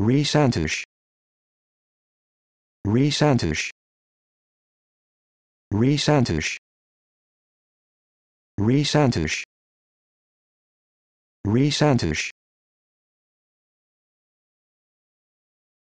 Resantish. Resantish. Resantish. Resantish. Resantish.